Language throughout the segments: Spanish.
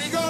Ready, go!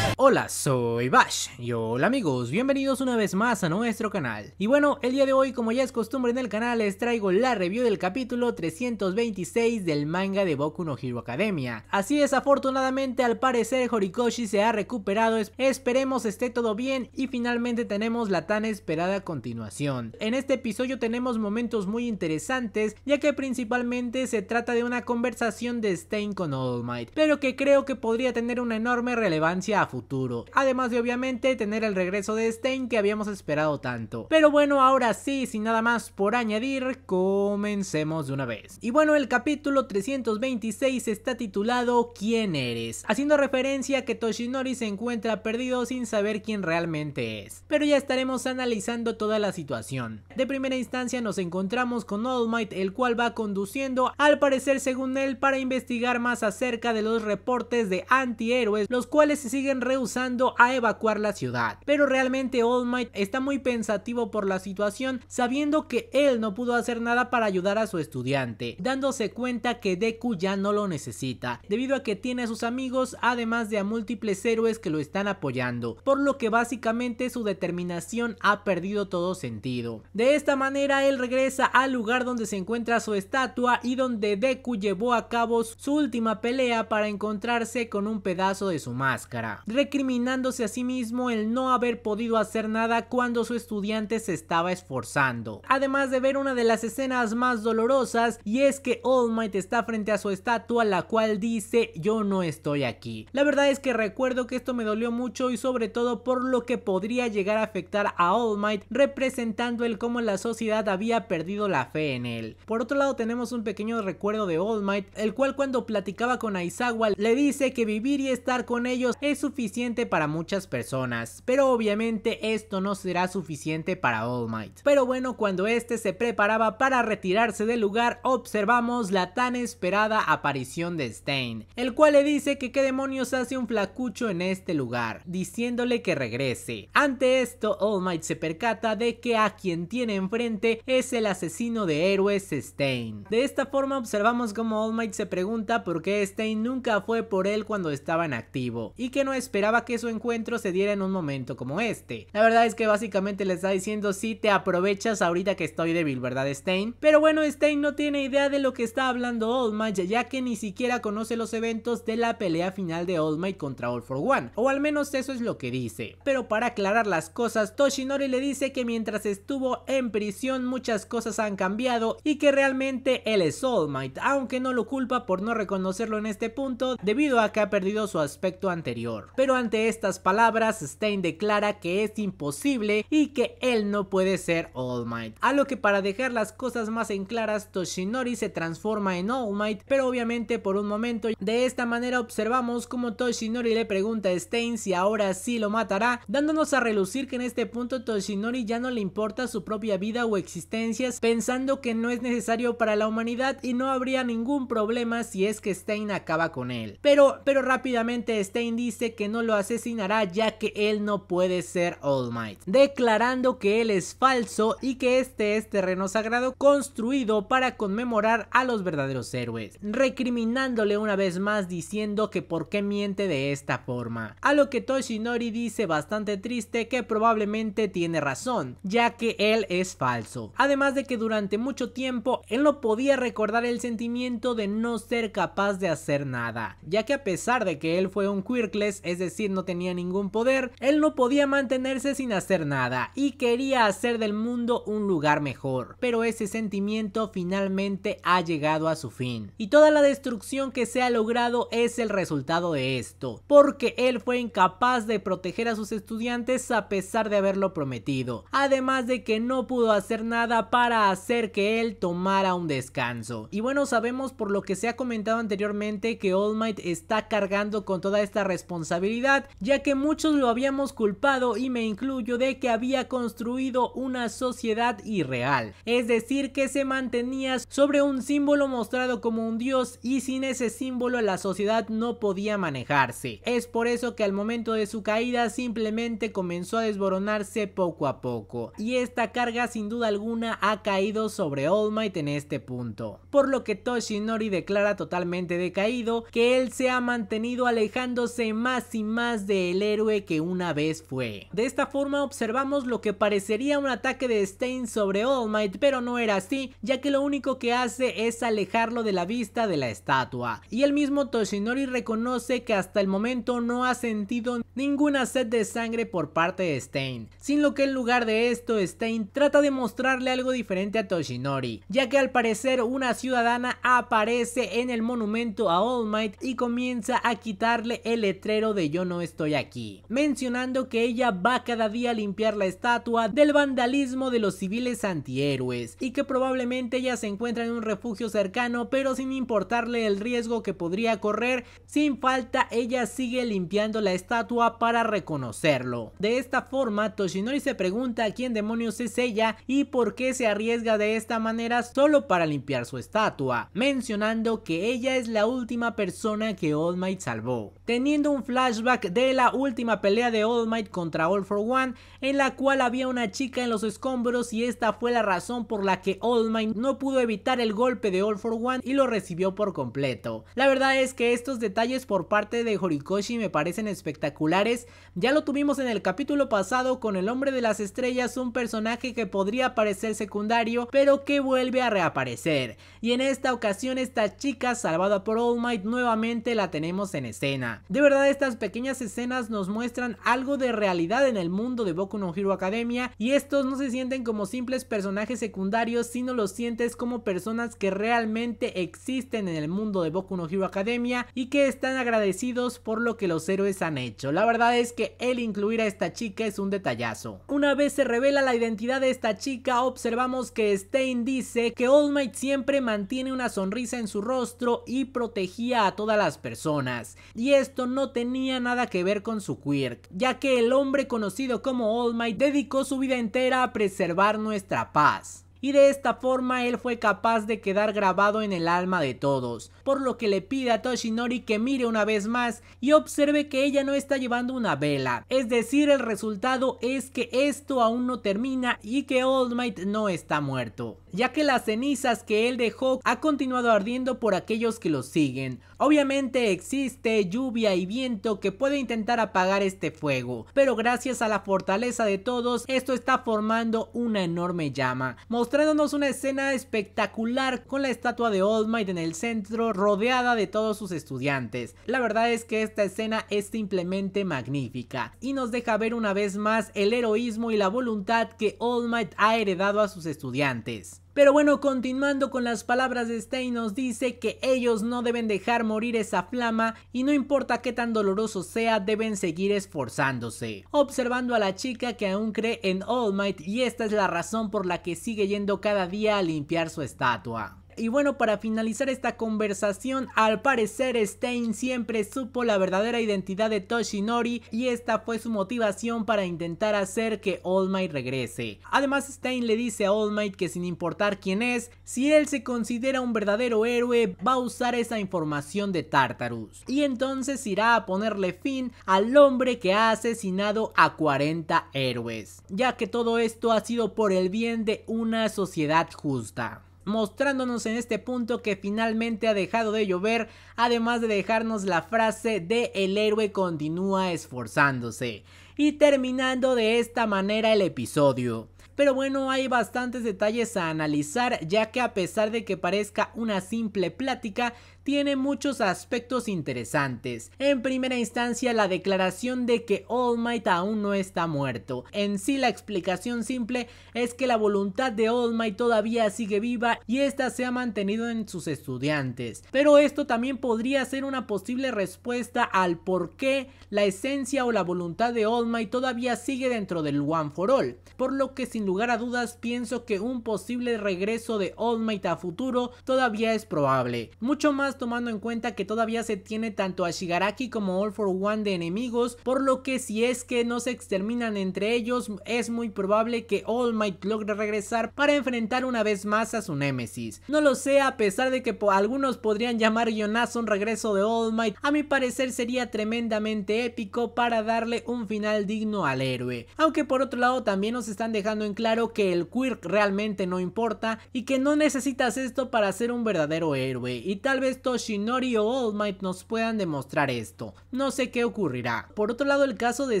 Hola, soy Bash y hola amigos, bienvenidos una vez más a nuestro canal. Y bueno, el día de hoy como ya es costumbre en el canal les traigo la review del capítulo 326 del manga de Boku no Hero Academia. Así es, afortunadamente al parecer Horikoshi se ha recuperado, esperemos esté todo bien y finalmente tenemos la tan esperada continuación. En este episodio tenemos momentos muy interesantes ya que principalmente se trata de una conversación de Stein con All Might, pero que creo que podría tener una enorme relevancia a futuro Además de obviamente tener el regreso de Stein que habíamos esperado tanto. Pero bueno, ahora sí, sin nada más por añadir, comencemos de una vez. Y bueno, el capítulo 326 está titulado ¿Quién eres? Haciendo referencia a que Toshinori se encuentra perdido sin saber quién realmente es. Pero ya estaremos analizando toda la situación. De primera instancia nos encontramos con All Might, el cual va conduciendo, al parecer según él, para investigar más acerca de los reportes de antihéroes, los cuales se siguen reutilizando usando a evacuar la ciudad. Pero realmente All Might está muy pensativo por la situación sabiendo que él no pudo hacer nada para ayudar a su estudiante, dándose cuenta que Deku ya no lo necesita, debido a que tiene a sus amigos además de a múltiples héroes que lo están apoyando, por lo que básicamente su determinación ha perdido todo sentido. De esta manera él regresa al lugar donde se encuentra su estatua y donde Deku llevó a cabo su última pelea para encontrarse con un pedazo de su máscara recriminándose a sí mismo el no haber podido hacer nada cuando su estudiante se estaba esforzando. Además de ver una de las escenas más dolorosas y es que All Might está frente a su estatua la cual dice yo no estoy aquí. La verdad es que recuerdo que esto me dolió mucho y sobre todo por lo que podría llegar a afectar a All Might representando el cómo la sociedad había perdido la fe en él. Por otro lado tenemos un pequeño recuerdo de All Might el cual cuando platicaba con Aizawa le dice que vivir y estar con ellos es suficiente para muchas personas, pero obviamente esto no será suficiente para All Might. Pero bueno, cuando este se preparaba para retirarse del lugar, observamos la tan esperada aparición de Stein, el cual le dice que qué demonios hace un flacucho en este lugar, diciéndole que regrese. Ante esto, All Might se percata de que a quien tiene enfrente es el asesino de héroes Stein. De esta forma observamos como All Might se pregunta por qué Stein nunca fue por él cuando estaba en activo y que no esperaba que su encuentro se diera en un momento como este. La verdad es que básicamente le está diciendo si te aprovechas ahorita que estoy débil, ¿verdad Stein? Pero bueno, Stein no tiene idea de lo que está hablando Old Might, ya que ni siquiera conoce los eventos de la pelea final de Old Might contra All For One, o al menos eso es lo que dice. Pero para aclarar las cosas, Toshinori le dice que mientras estuvo en prisión muchas cosas han cambiado y que realmente él es All Might, aunque no lo culpa por no reconocerlo en este punto debido a que ha perdido su aspecto anterior. Pero ante estas palabras Stein declara que es imposible y que él no puede ser All Might. A lo que para dejar las cosas más en claras Toshinori se transforma en All Might, pero obviamente por un momento. De esta manera observamos como Toshinori le pregunta a Stein si ahora sí lo matará, dándonos a relucir que en este punto Toshinori ya no le importa su propia vida o existencias, pensando que no es necesario para la humanidad y no habría ningún problema si es que Stein acaba con él. Pero, pero rápidamente Stein dice que no lo asesinará ya que él no puede ser All Might, declarando que él es falso y que este es terreno sagrado construido para conmemorar a los verdaderos héroes, recriminándole una vez más diciendo que por qué miente de esta forma, a lo que Toshinori dice bastante triste que probablemente tiene razón, ya que él es falso, además de que durante mucho tiempo él no podía recordar el sentimiento de no ser capaz de hacer nada, ya que a pesar de que él fue un Quirkless, es decir, no tenía ningún poder, él no podía mantenerse sin hacer nada y quería hacer del mundo un lugar mejor, pero ese sentimiento finalmente ha llegado a su fin. Y toda la destrucción que se ha logrado es el resultado de esto, porque él fue incapaz de proteger a sus estudiantes a pesar de haberlo prometido, además de que no pudo hacer nada para hacer que él tomara un descanso. Y bueno, sabemos por lo que se ha comentado anteriormente que All Might está cargando con toda esta responsabilidad ya que muchos lo habíamos culpado y me incluyo de que había construido una sociedad irreal, es decir, que se mantenía sobre un símbolo mostrado como un dios y sin ese símbolo la sociedad no podía manejarse. Es por eso que al momento de su caída simplemente comenzó a desboronarse poco a poco, y esta carga sin duda alguna ha caído sobre All Might en este punto, por lo que Toshinori declara totalmente decaído que él se ha mantenido alejándose más y más más del héroe que una vez fue. De esta forma observamos lo que parecería un ataque de Stain sobre All Might, pero no era así, ya que lo único que hace es alejarlo de la vista de la estatua. Y el mismo Toshinori reconoce que hasta el momento no ha sentido ninguna sed de sangre por parte de Stein, sin lo que en lugar de esto Stein trata de mostrarle algo diferente a Toshinori, ya que al parecer una ciudadana aparece en el monumento a All Might y comienza a quitarle el letrero de yo no estoy aquí, mencionando que ella va cada día a limpiar la estatua del vandalismo de los civiles antihéroes y que probablemente ella se encuentra en un refugio cercano pero sin importarle el riesgo que podría correr, sin falta ella sigue limpiando la estatua para reconocerlo. De esta forma, Toshinori se pregunta quién demonios es ella y por qué se arriesga de esta manera solo para limpiar su estatua, mencionando que ella es la última persona que All Might salvó. Teniendo un flash de la última pelea de All Might contra All For One, en la cual había una chica en los escombros y esta fue la razón por la que All Might no pudo evitar el golpe de All For One y lo recibió por completo. La verdad es que estos detalles por parte de Horikoshi me parecen espectaculares, ya lo tuvimos en el capítulo pasado con el Hombre de las Estrellas, un personaje que podría parecer secundario, pero que vuelve a reaparecer. Y en esta ocasión esta chica salvada por All Might nuevamente la tenemos en escena. De verdad esta espectacular pequeñas escenas nos muestran algo de realidad en el mundo de Boku no Hero Academia y estos no se sienten como simples personajes secundarios, sino los sientes como personas que realmente existen en el mundo de Boku no Hero Academia y que están agradecidos por lo que los héroes han hecho. La verdad es que el incluir a esta chica es un detallazo. Una vez se revela la identidad de esta chica, observamos que Stein dice que All Might siempre mantiene una sonrisa en su rostro y protegía a todas las personas. Y esto no tenía nada que ver con su quirk, ya que el hombre conocido como All Might dedicó su vida entera a preservar nuestra paz y de esta forma él fue capaz de quedar grabado en el alma de todos, por lo que le pide a Toshinori que mire una vez más y observe que ella no está llevando una vela, es decir el resultado es que esto aún no termina y que Old Might no está muerto, ya que las cenizas que él dejó ha continuado ardiendo por aquellos que lo siguen, obviamente existe lluvia y viento que puede intentar apagar este fuego, pero gracias a la fortaleza de todos esto está formando una enorme llama, mostrándonos una escena espectacular con la estatua de All Might en el centro rodeada de todos sus estudiantes. La verdad es que esta escena es simplemente magnífica y nos deja ver una vez más el heroísmo y la voluntad que All Might ha heredado a sus estudiantes. Pero bueno, continuando con las palabras de Stein, nos dice que ellos no deben dejar morir esa flama y no importa qué tan doloroso sea, deben seguir esforzándose. Observando a la chica que aún cree en All Might y esta es la razón por la que sigue yendo cada día a limpiar su estatua. Y bueno, para finalizar esta conversación, al parecer Stein siempre supo la verdadera identidad de Toshinori y esta fue su motivación para intentar hacer que All Might regrese. Además, Stein le dice a All Might que sin importar quién es, si él se considera un verdadero héroe, va a usar esa información de Tartarus. Y entonces irá a ponerle fin al hombre que ha asesinado a 40 héroes, ya que todo esto ha sido por el bien de una sociedad justa mostrándonos en este punto que finalmente ha dejado de llover, además de dejarnos la frase de el héroe continúa esforzándose, y terminando de esta manera el episodio. Pero bueno, hay bastantes detalles a analizar, ya que a pesar de que parezca una simple plática, tiene muchos aspectos interesantes. En primera instancia, la declaración de que All Might aún no está muerto. En sí, la explicación simple es que la voluntad de All Might todavía sigue viva y esta se ha mantenido en sus estudiantes. Pero esto también podría ser una posible respuesta al por qué la esencia o la voluntad de All Might todavía sigue dentro del One for All. Por lo que sin lugar a dudas pienso que un posible regreso de All Might a futuro todavía es probable. Mucho más tomando en cuenta que todavía se tiene tanto a Shigaraki como All for One de enemigos, por lo que si es que no se exterminan entre ellos es muy probable que All Might logre regresar para enfrentar una vez más a su Nemesis, No lo sé, a pesar de que algunos podrían llamar guionazo un regreso de All Might, a mi parecer sería tremendamente épico para darle un final digno al héroe. Aunque por otro lado también nos están dejando en claro que el quirk realmente no importa y que no necesitas esto para ser un verdadero héroe y tal vez Shinori o All Might nos puedan demostrar esto. No sé qué ocurrirá. Por otro lado, el caso de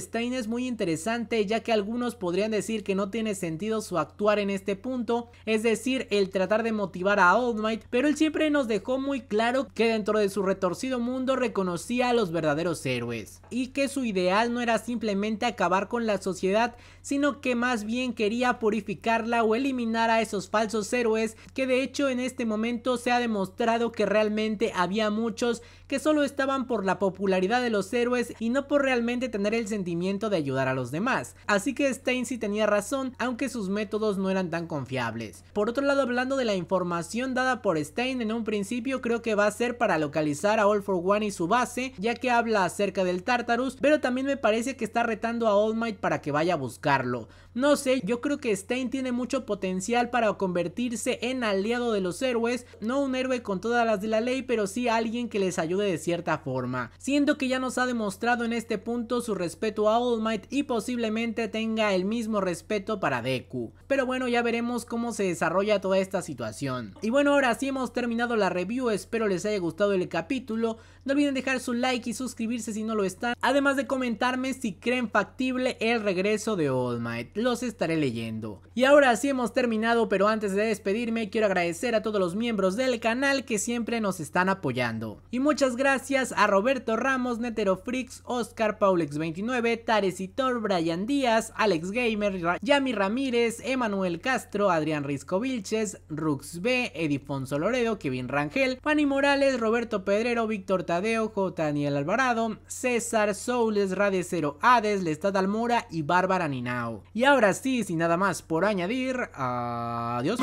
Stein es muy interesante ya que algunos podrían decir que no tiene sentido su actuar en este punto, es decir, el tratar de motivar a All Might, pero él siempre nos dejó muy claro que dentro de su retorcido mundo reconocía a los verdaderos héroes y que su ideal no era simplemente acabar con la sociedad, sino que más bien quería purificarla o eliminar a esos falsos héroes que de hecho en este momento se ha demostrado que realmente había muchos que solo estaban por la popularidad de los héroes y no por realmente tener el sentimiento de ayudar a los demás. Así que sí tenía razón, aunque sus métodos no eran tan confiables. Por otro lado, hablando de la información dada por Stein en un principio, creo que va a ser para localizar a All for One y su base, ya que habla acerca del Tartarus, pero también me parece que está retando a All Might para que vaya a buscarlo. No sé, yo creo que Stein tiene mucho potencial para convertirse en aliado de los héroes, no un héroe con todas las de la ley, pero sí alguien que les ayude de cierta forma. Siento que ya nos ha demostrado en este punto su respeto a All Might y posiblemente tenga el mismo respeto para Deku. Pero bueno, ya veremos cómo se desarrolla toda esta situación. Y bueno, ahora sí hemos terminado la review, espero les haya gustado el capítulo. No olviden dejar su like y suscribirse si no lo están. Además de comentarme si creen factible el regreso de All Might. Los estaré leyendo. Y ahora sí hemos terminado, pero antes de despedirme quiero agradecer a todos los miembros del canal que siempre nos están apoyando. Y muchas gracias a Roberto Ramos, Netero Freaks, Oscar Paulex29, Tarecitor, Brian Díaz, Alex Gamer, Yami Ramírez, Emanuel Castro, Adrián Risco Vilches, Rux B, Edifonso Loredo, Kevin Rangel, Fanny Morales, Roberto Pedrero, Víctor de Ojo, Daniel Alvarado, César, Soules, Radecero, Hades, Lestat Almora y Bárbara Ninao. Y ahora sí, sin nada más por añadir, adiós.